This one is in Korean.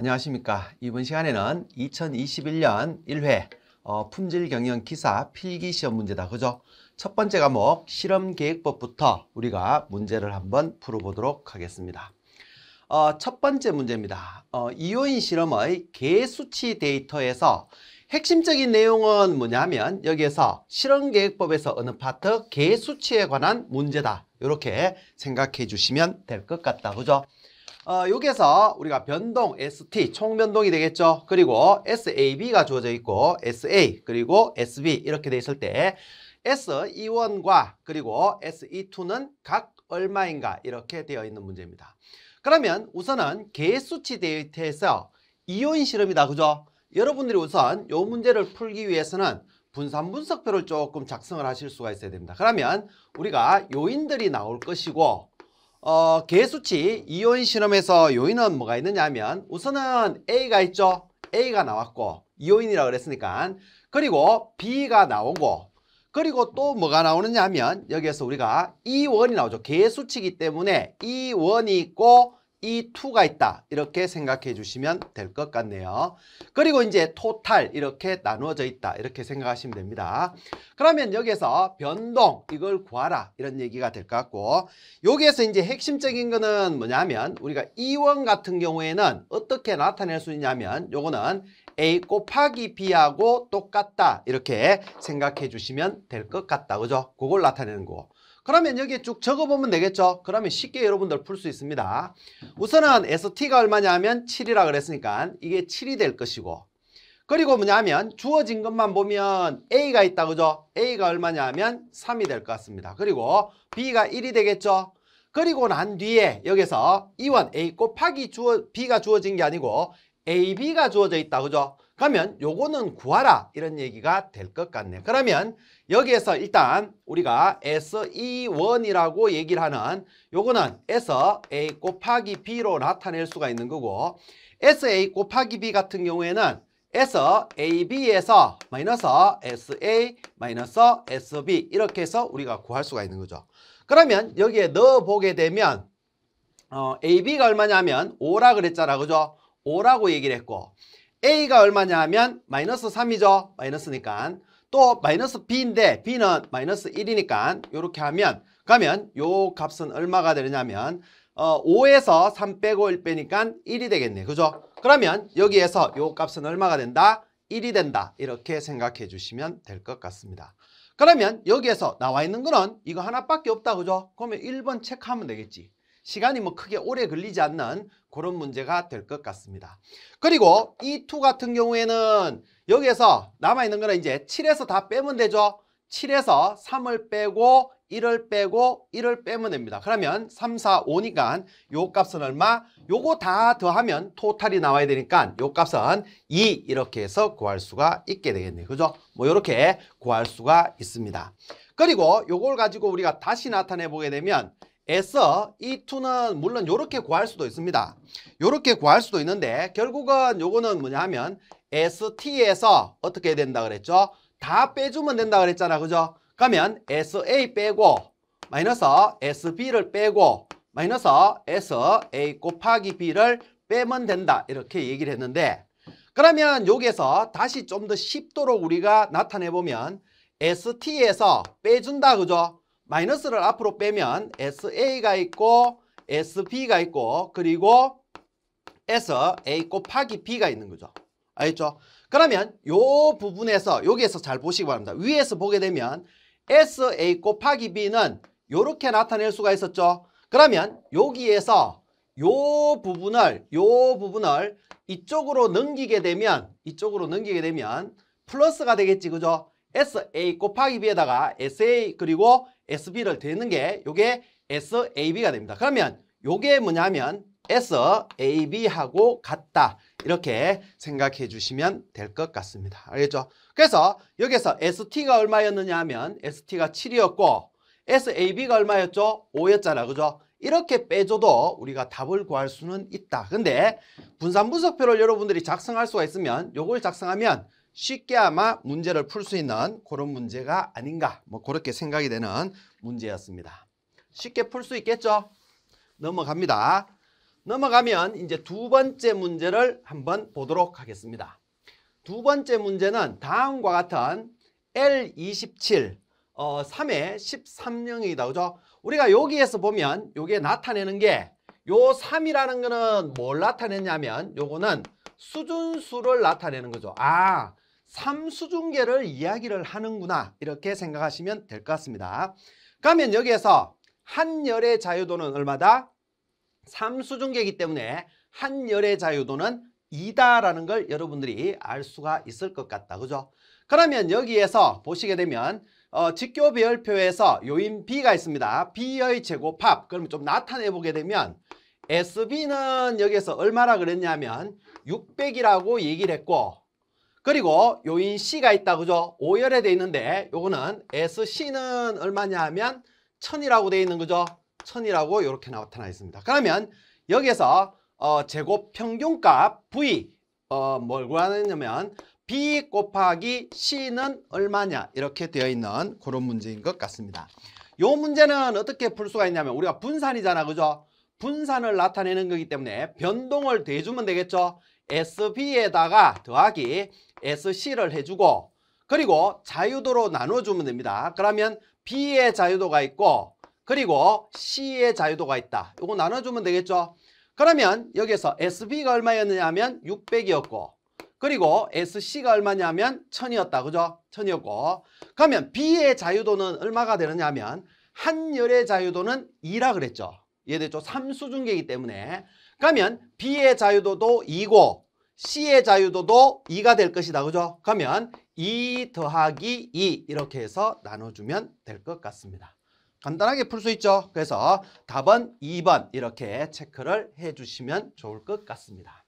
안녕하십니까. 이번 시간에는 2021년 1회 어, 품질 경영 기사 필기 시험 문제다. 그죠? 첫 번째 과목 실험 계획법부터 우리가 문제를 한번 풀어보도록 하겠습니다. 어, 첫 번째 문제입니다. 어, 이오인 실험의 개수치 데이터에서 핵심적인 내용은 뭐냐면 여기에서 실험 계획법에서 어느 파트 개수치에 관한 문제다. 이렇게 생각해 주시면 될 것 같다. 그죠? 어, 여기서 에 우리가 변동 ST 총변동이 되겠죠. 그리고 SAB가 주어져 있고 SA 그리고 SB 이렇게 돼 있을 때 s e 1과 그리고 s e 2는각 얼마인가 이렇게 되어 있는 문제입니다. 그러면 우선은 개수치 데이터에서 이온 실험이다 그죠? 여러분들이 우선 이 문제를 풀기 위해서는 분산 분석표를 조금 작성을 하실 수가 있어야 됩니다. 그러면 우리가 요인들이 나올 것이고 어, 개수치 이온 실험에서 요인은 뭐가 있느냐 하면 우선은 A가 있죠. A가 나왔고 이온이라고 그랬으니까 그리고 B가 나오고 그리고 또 뭐가 나오느냐 하면 여기에서 우리가 E1이 나오죠. 개수치기 때문에 E1이 있고 이 투가 있다 이렇게 생각해 주시면 될 것 같네요 그리고 이제 토탈 이렇게 나누어져 있다 이렇게 생각하시면 됩니다 그러면 여기에서 변동 이걸 구하라 이런 얘기가 될 것 같고 여기에서 이제 핵심적인 거는 뭐냐면 우리가 이원 같은 경우에는 어떻게 나타낼 수 있냐면 요거는 A 곱하기 B하고 똑같다 이렇게 생각해 주시면 될 것 같다 그죠? 그걸 나타내는 거 그러면 여기에 쭉 적어보면 되겠죠. 그러면 쉽게 여러분들 풀 수 있습니다. 우선은 ST가 얼마냐 하면 7이라 그랬으니까 이게 7이 될 것이고 그리고 뭐냐면 주어진 것만 보면 A가 있다 그죠? A가 얼마냐 하면 3이 될 것 같습니다. 그리고 B가 1이 되겠죠? 그리고 난 뒤에 여기서 이원 A 곱하기 주어, B가 주어진 게 아니고 AB가 주어져 있다 그죠? 그러면 요거는 구하라 이런 얘기가 될 것 같네. 요 그러면 여기에서 일단 우리가 S21이라고 e 얘기를 하는 요거는 S A 곱하기 B로 나타낼 수가 있는 거고 SA 곱하기 B 같은 경우에는 S AB에서 마이너스 SA 마이너스 SB 이렇게 해서 우리가 구할 수가 있는 거죠. 그러면 여기에 넣어보게 되면 어, AB가 얼마냐면 5라 그랬잖아. 그죠? 5라고 얘기를 했고 A가 얼마냐 하면 마이너스 3이죠. 마이너스니까. 또 마이너스 B인데 B는 마이너스 1이니까 이렇게 하면 가면 요 값은 얼마가 되느냐면 어, 5에서 3 빼고 1 빼니까 1이 되겠네. 그죠? 그러면 여기에서 요 값은 얼마가 된다? 1이 된다. 이렇게 생각해 주시면 될 것 같습니다. 그러면 여기에서 나와 있는 거는 이거 하나밖에 없다. 그죠? 그러면 1번 체크하면 되겠지. 시간이 뭐 크게 오래 걸리지 않는 그런 문제가 될 것 같습니다. 그리고 E2 같은 경우에는 여기에서 남아있는 거는 이제 7에서 다 빼면 되죠. 7에서 3을 빼고 1을 빼고 1을 빼면 됩니다. 그러면 3, 4, 5니까 요 값은 얼마? 요거 다 더하면 토탈이 나와야 되니까 요 값은 2 이렇게 해서 구할 수가 있게 되겠네요. 그죠? 뭐 이렇게 구할 수가 있습니다. 그리고 요걸 가지고 우리가 다시 나타내 보게 되면 애써 이 2는 물론 이렇게 구할 수도 있습니다. 이렇게 구할 수도 있는데 결국은 요거는 뭐냐면 ST에서 어떻게 해야 된다 그랬죠? 다 빼주면 된다 그랬잖아. 그죠? 그러면 SA 빼고 마이너스 SB를 빼고 마이너스 SA 곱하기 B를 빼면 된다. 이렇게 얘기를 했는데 그러면 여기에서 다시 좀 더 쉽도록 우리가 나타내보면 ST에서 빼준다. 그죠? 마이너스를 앞으로 빼면 SA가 있고 SB가 있고 그리고 S A 곱하기 B가 있는 거죠. 알겠죠? 그러면 요 부분에서 여기에서 잘 보시기 바랍니다. 위에서 보게 되면 SA 곱하기 B는 이렇게 나타낼 수가 있었죠. 그러면 여기에서 요 부분을 요 부분을 이쪽으로 넘기게 되면 이쪽으로 넘기게 되면 플러스가 되겠지 그죠? SA 곱하기 B에다가 SA 그리고 SB를 대는 게 요게 SAB가 됩니다. 그러면 요게 뭐냐면 SAB하고 같다. 이렇게 생각해 주시면 될 것 같습니다. 알겠죠? 그래서 여기서 ST가 얼마였느냐 하면 ST가 7이었고 SAB가 얼마였죠? 5였잖아. 그죠? 이렇게 빼줘도 우리가 답을 구할 수는 있다. 근데 분산 분석표를 여러분들이 작성할 수가 있으면 요걸 작성하면 쉽게 아마 문제를 풀 수 있는 그런 문제가 아닌가 뭐 그렇게 생각이 되는 문제였습니다. 쉽게 풀 수 있겠죠? 넘어갑니다. 넘어가면 이제 두 번째 문제를 한번 보도록 하겠습니다. 두 번째 문제는 다음과 같은 L27 어, 3의 13명이다. 그죠? 우리가 여기에서 보면 여기에 나타내는 게 요 3이라는 거는 뭘 나타내냐면 요거는 수준수를 나타내는 거죠. 아, 삼수중계를 이야기를 하는구나 이렇게 생각하시면 될 것 같습니다. 그러면 여기에서 한열의 자유도는 얼마다? 삼수중계이기 때문에 한열의 자유도는 이다라는걸 여러분들이 알 수가 있을 것 같다. 그죠? 그러면 여기에서 보시게 되면 어, 직교 배열표에서 요인 B가 있습니다. B의 제곱합. 그러면좀 나타내 보게 되면 SB는 여기에서 얼마라 그랬냐면 600이라고 얘기를 했고 그리고 요인 C가 있다 그죠? 오열에 돼 있는데 요거는 SC는 얼마냐 하면 천이라고 돼 있는 거죠. 천이라고 이렇게 나타나 있습니다. 그러면 여기에서 어, 제곱 평균값 V 어, 뭘 구하느냐면 B 곱하기 C는 얼마냐 이렇게 되어 있는 그런 문제인 것 같습니다. 요 문제는 어떻게 풀 수가 있냐면 우리가 분산이잖아 그죠? 분산을 나타내는 거기 때문에 변동을 대주면 되겠죠. SB에다가 더하기 SC를 해주고 그리고 자유도로 나눠주면 됩니다. 그러면 B의 자유도가 있고 그리고 C의 자유도가 있다. 이거 나눠주면 되겠죠? 그러면 여기서 SB가 얼마였느냐 면 600이었고 그리고 SC가 얼마냐면 1000이었다. 그죠? 1000이었고 그러면 B의 자유도는 얼마가 되느냐 하면 한 열의 자유도는 2라 그랬죠. 얘들 됐죠3수중계이기 때문에 그러면 B의 자유도도 2고 C의 자유도도 2가 될 것이다. 그죠? 그러면 2 e 더하기 2 e 이렇게 해서 나눠주면 될 것 같습니다. 간단하게 풀 수 있죠? 그래서 답은 2번 이렇게 체크를 해주시면 좋을 것 같습니다.